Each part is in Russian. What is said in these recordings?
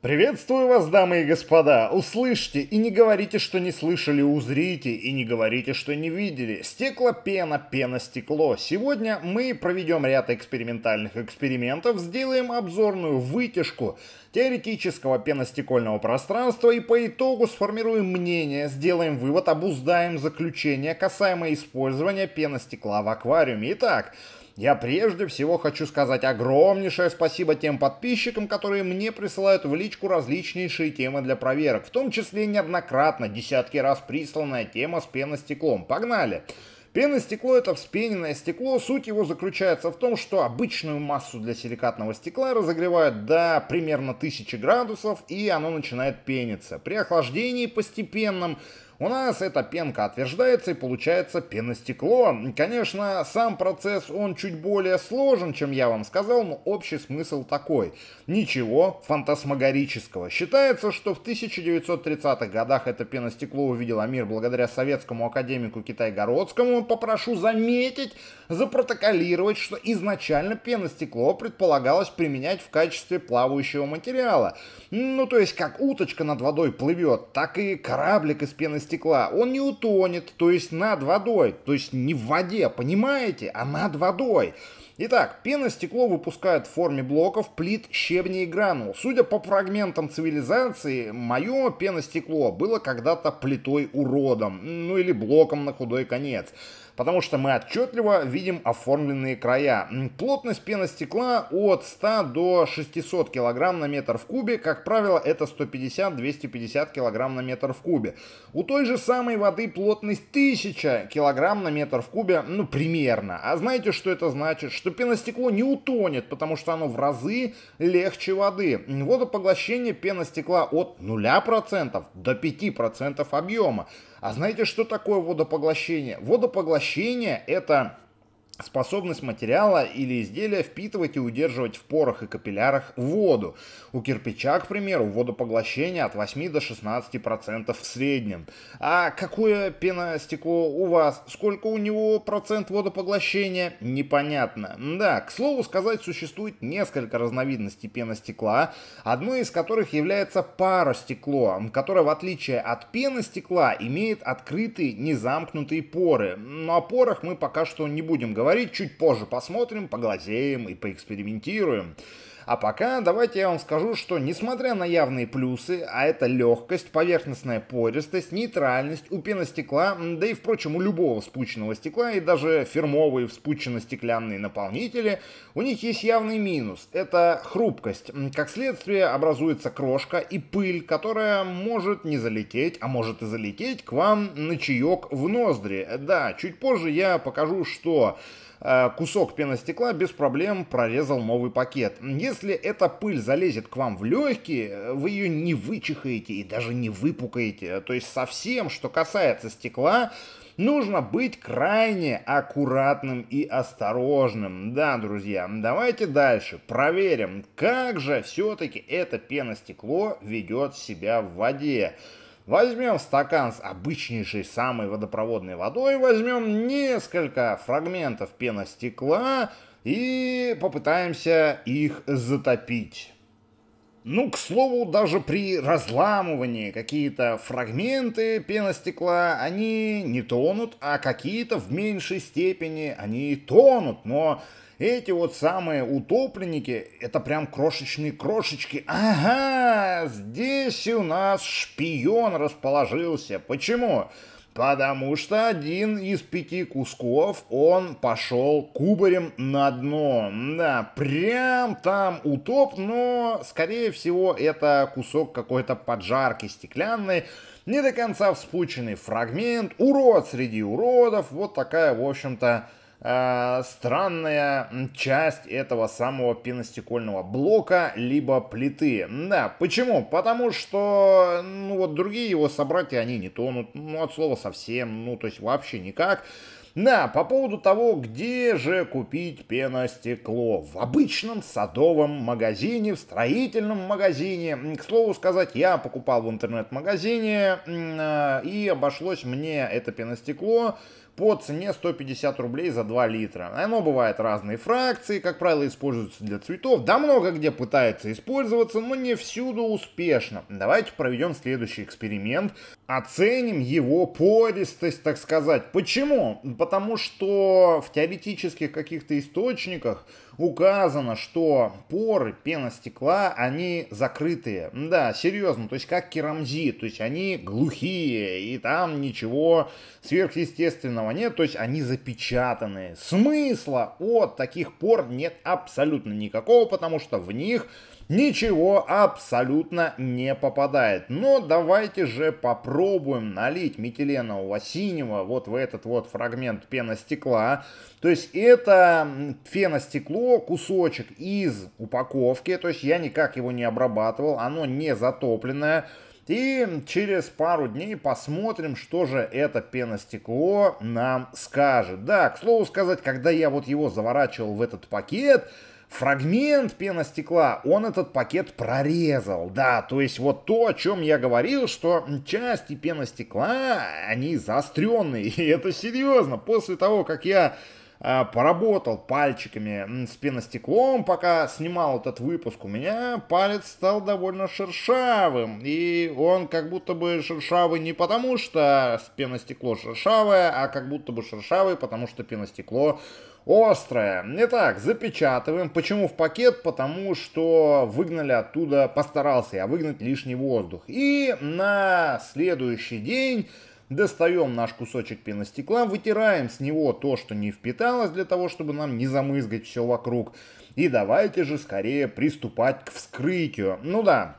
Приветствую вас, дамы и господа! Услышьте и не говорите, что не слышали, узрите и не говорите, что не видели. Стекло, пена, пена, стекло. Сегодня мы проведем ряд экспериментальных экспериментов, сделаем обзорную вытяжку теоретического пеностекольного пространства и по итогу сформируем мнение, сделаем вывод, обуздаем заключение касаемо использования пеностекла в аквариуме. Итак, я прежде всего хочу сказать огромнейшее спасибо тем подписчикам, которые мне присылают в личку различнейшие темы для проверок, в том числе неоднократно, десятки раз присланная тема с пеностеклом. Погнали! Пеностекло – это вспененное стекло. Суть его заключается в том, что обычную массу для силикатного стекла разогревают до примерно 1000 градусов, и оно начинает пениться. При охлаждении постепенном у нас эта пенка отверждается и получается пеностекло. Конечно, сам процесс, он чуть более сложен, чем я вам сказал, но общий смысл такой. Ничего фантасмагорического. Считается, что в 1930-х годах это пеностекло увидело мир благодаря советскому академику Китайгородскому. Попрошу заметить, запротоколировать, что изначально пеностекло предполагалось применять в качестве плавающего материала. Ну, то есть, как уточка над водой плывет, так и кораблик из пеностекла стекла, он не утонет, то есть над водой, то есть не в воде, понимаете, а над водой. Итак, пеностекло выпускают в форме блоков, плит, щебня и гранул. Судя по фрагментам цивилизации, мое пеностекло было когда-то плитой уродом, ну или блоком на худой конец потому что мы отчетливо видим оформленные края. Плотность стекла от 100 до 600 кг на метр в кубе, как правило, это 150-250 кг на метр в кубе. У той же самой воды плотность 1000 кг на метр в кубе, ну примерно. А знаете, что это значит? Что пеностекло не утонет, потому что оно в разы легче воды. Водопоглощение пеностекла от 0% до 5% объема. А знаете, что такое водопоглощение? Водопоглощение – это способность материала или изделия впитывать и удерживать в порах и капиллярах воду. У кирпича, к примеру, водопоглощение от 8 до 16% процентов в среднем. А какое пеностекло у вас? Сколько у него процент водопоглощения? Непонятно. Да, к слову сказать, существует несколько разновидностей пеностекла, одной из которых является паростекло, которое в отличие от пеностекла имеет открытые незамкнутые поры. Но о порах мы пока что не будем говорить поговорить чуть позже, посмотрим, поглазеем и поэкспериментируем. А пока давайте я вам скажу, что несмотря на явные плюсы, а это легкость, поверхностная пористость, нейтральность у пеностекла, да и впрочем у любого вспученного стекла и даже фирмовые вспучено-стеклянные наполнители, у них есть явный минус. Это хрупкость. Как следствие образуется крошка и пыль, которая может не залететь, а может и залететь к вам на чаек в ноздри. Да, чуть позже я покажу, что э, кусок пеностекла без проблем прорезал новый пакет. Если если эта пыль залезет к вам в легкие, вы ее не вычихаете и даже не выпукаете. То есть совсем, что касается стекла, нужно быть крайне аккуратным и осторожным. Да, друзья, давайте дальше проверим, как же все-таки это пеностекло ведет себя в воде. Возьмем стакан с обычнейшей самой водопроводной водой, возьмем несколько фрагментов пеностекла, стекла и попытаемся их затопить. Ну, к слову, даже при разламывании какие-то фрагменты пеностекла, они не тонут, а какие-то в меньшей степени они тонут. Но эти вот самые утопленники, это прям крошечные крошечки. Ага, здесь у нас шпион расположился. Почему? Почему? Потому что один из пяти кусков, он пошел кубарем на дно. Да, прям там утоп, но, скорее всего, это кусок какой-то поджарки стеклянной, не до конца вспученный фрагмент, урод среди уродов, вот такая, в общем-то, Э, странная часть этого самого пеностекольного блока, либо плиты. Да, почему? Потому что, ну вот другие его собратья, они не тонут, ну от слова совсем, ну то есть вообще никак. Да, по поводу того, где же купить пеностекло. В обычном садовом магазине, в строительном магазине. К слову сказать, я покупал в интернет-магазине, э, и обошлось мне это пеностекло по цене 150 рублей за 2 литра. Оно бывает разные фракции, как правило, используется для цветов, да много где пытается использоваться, но не всюду успешно. Давайте проведем следующий эксперимент, оценим его пористость, так сказать. Почему? Потому что в теоретических каких-то источниках указано, что поры пеностекла, они закрытые. Да, серьезно, то есть как керамзит, то есть они глухие, и там ничего сверхъестественного подобного нет, то есть они запечатаны. Смысла от таких пор нет абсолютно никакого, потому что в них ничего абсолютно не попадает. Но давайте же попробуем налить метиленового синего вот в этот вот фрагмент пеностекла. То есть это феностекло, кусочек из упаковки, то есть я никак его не обрабатывал, оно не затопленное. И через пару дней посмотрим, что же это пеностекло нам скажет. Да, к слову сказать, когда я вот его заворачивал в этот пакет, фрагмент пеностекла, он этот пакет прорезал, да, то есть вот то, о чем я говорил, что части пеностекла, они заостренные, и это серьезно, после того, как я Э, поработал пальчиками с пеностеклом, пока снимал этот выпуск, у меня палец стал довольно шершавым. И он как будто бы шершавый не потому, что пеностекло шершавое, а как будто бы шершавый, потому что пеностекло острое. Итак, запечатываем. Почему в пакет? Потому что выгнали оттуда, постарался я выгнать лишний воздух. И на следующий день Достаем наш кусочек пеностекла, вытираем с него то, что не впиталось, для того, чтобы нам не замызгать все вокруг. И давайте же скорее приступать к вскрытию. Ну да,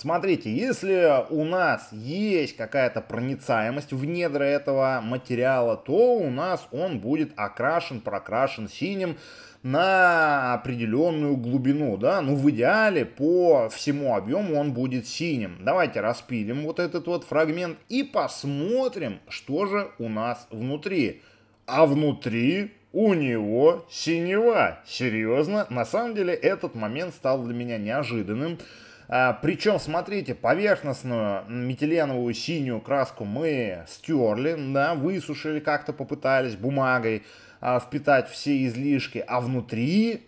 Смотрите, если у нас есть какая-то проницаемость в недра этого материала, то у нас он будет окрашен, прокрашен синим на определенную глубину, да, ну в идеале по всему объему он будет синим. Давайте распилим вот этот вот фрагмент и посмотрим, что же у нас внутри. А внутри у него синева. Серьезно, на самом деле этот момент стал для меня неожиданным. А, Причем, смотрите, поверхностную метиленовую синюю краску мы стерли, да, высушили как-то, попытались бумагой а, впитать все излишки, а внутри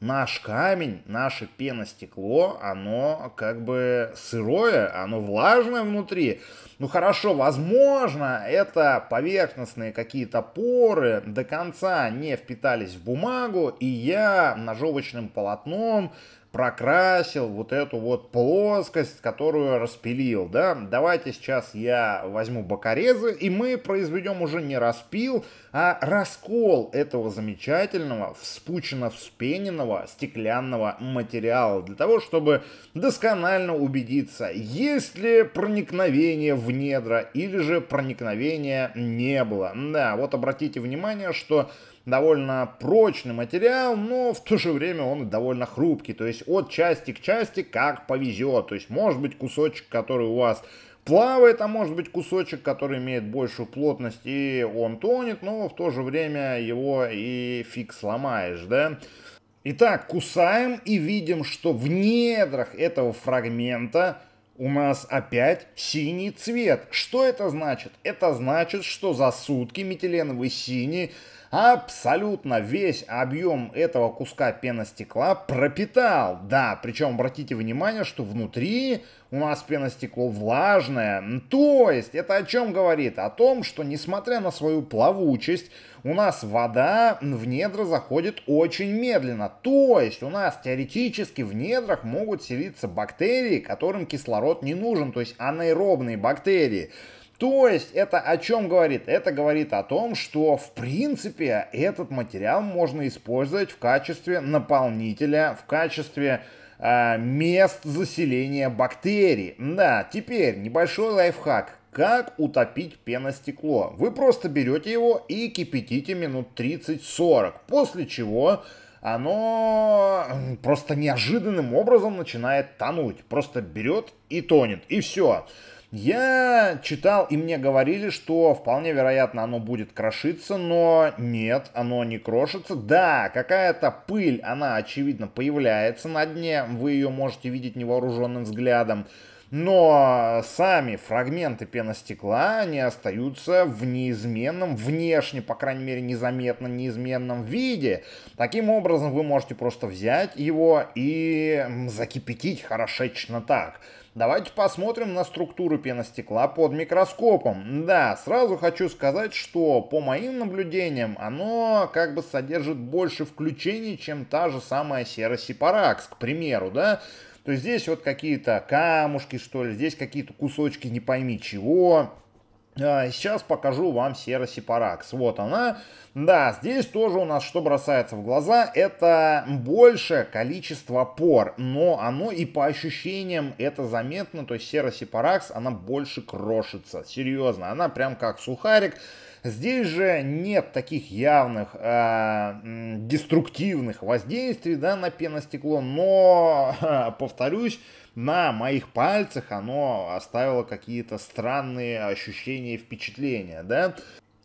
наш камень, наше пеностекло, оно как бы сырое, оно влажное внутри. Ну хорошо, возможно, это поверхностные какие-то поры до конца не впитались в бумагу, и я ножовочным полотном прокрасил вот эту вот плоскость, которую распилил, да. Давайте сейчас я возьму бокорезы, и мы произведем уже не распил, а раскол этого замечательного, вспучено вспененного стеклянного материала, для того, чтобы досконально убедиться, есть ли проникновение в недра, или же проникновения не было. Да, вот обратите внимание, что довольно прочный материал, но в то же время он довольно хрупкий. То есть от части к части как повезет. То есть может быть кусочек, который у вас плавает, а может быть кусочек, который имеет большую плотность и он тонет, но в то же время его и фиг сломаешь, да? Итак, кусаем и видим, что в недрах этого фрагмента у нас опять синий цвет. Что это значит? Это значит, что за сутки метиленовый синий Абсолютно весь объем этого куска пеностекла пропитал. Да, причем обратите внимание, что внутри у нас пеностекло влажное. То есть это о чем говорит? О том, что несмотря на свою плавучесть, у нас вода в недра заходит очень медленно. То есть у нас теоретически в недрах могут селиться бактерии, которым кислород не нужен, то есть анаэробные бактерии. То есть это о чем говорит? Это говорит о том, что в принципе этот материал можно использовать в качестве наполнителя, в качестве э, мест заселения бактерий. Да, теперь небольшой лайфхак. Как утопить пеностекло? Вы просто берете его и кипятите минут 30-40, после чего оно просто неожиданным образом начинает тонуть. Просто берет и тонет, и все. Я читал, и мне говорили, что вполне вероятно оно будет крошиться, но нет, оно не крошится. Да, какая-то пыль, она очевидно появляется на дне, вы ее можете видеть невооруженным взглядом но сами фрагменты пеностекла, они остаются в неизменном, внешне, по крайней мере, незаметно неизменном виде. Таким образом, вы можете просто взять его и закипятить хорошечно так. Давайте посмотрим на структуру пеностекла под микроскопом. Да, сразу хочу сказать, что по моим наблюдениям оно как бы содержит больше включений, чем та же самая серосипаракс, к примеру, да? то здесь вот какие-то камушки, что ли, здесь какие-то кусочки не пойми чего. А, сейчас покажу вам серосипаракс. Вот она. Да, здесь тоже у нас что бросается в глаза, это большее количество пор, но оно и по ощущениям это заметно, то есть серосипаракс, она больше крошится, серьезно, она прям как сухарик, Здесь же нет таких явных э, деструктивных воздействий да, на пеностекло, но, повторюсь, на моих пальцах оно оставило какие-то странные ощущения и впечатления. Да?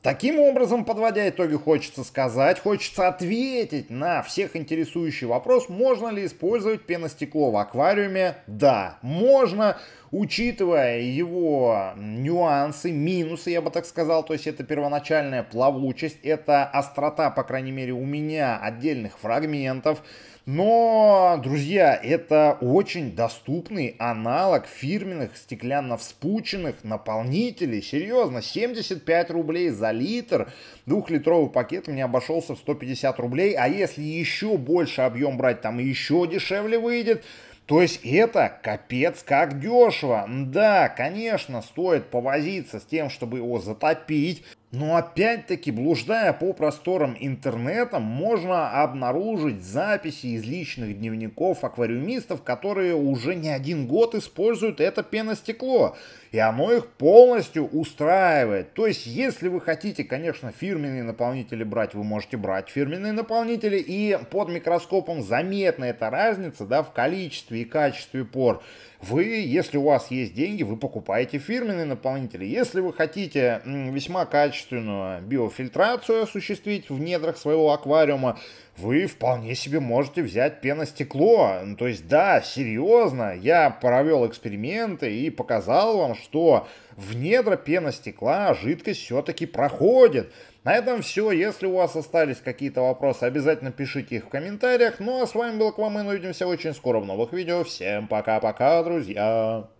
Таким образом, подводя итоги, хочется сказать, хочется ответить на всех интересующий вопрос, можно ли использовать пеностекло в аквариуме. Да, можно, учитывая его нюансы, минусы, я бы так сказал, то есть это первоначальная плавучесть, это острота, по крайней мере, у меня отдельных фрагментов, но, друзья, это очень доступный аналог фирменных стеклянно-вспученных наполнителей. Серьезно, 75 рублей за литр. Двухлитровый пакет мне обошелся в 150 рублей. А если еще больше объем брать, там еще дешевле выйдет. То есть это капец как дешево. Да, конечно, стоит повозиться с тем, чтобы его затопить. Но опять-таки, блуждая по просторам интернета, можно обнаружить записи из личных дневников аквариумистов, которые уже не один год используют это пеностекло, и оно их полностью устраивает. То есть, если вы хотите, конечно, фирменные наполнители брать, вы можете брать фирменные наполнители, и под микроскопом заметна эта разница да, в количестве и качестве пор. Вы, если у вас есть деньги, вы покупаете фирменные наполнители. Если вы хотите весьма качественные качественную биофильтрацию осуществить в недрах своего аквариума, вы вполне себе можете взять пеностекло. Ну, то есть, да, серьезно, я провел эксперименты и показал вам, что в недра пеностекла жидкость все-таки проходит. На этом все. Если у вас остались какие-то вопросы, обязательно пишите их в комментариях. Ну а с вами был Квамен. Увидимся очень скоро в новых видео. Всем пока-пока, друзья.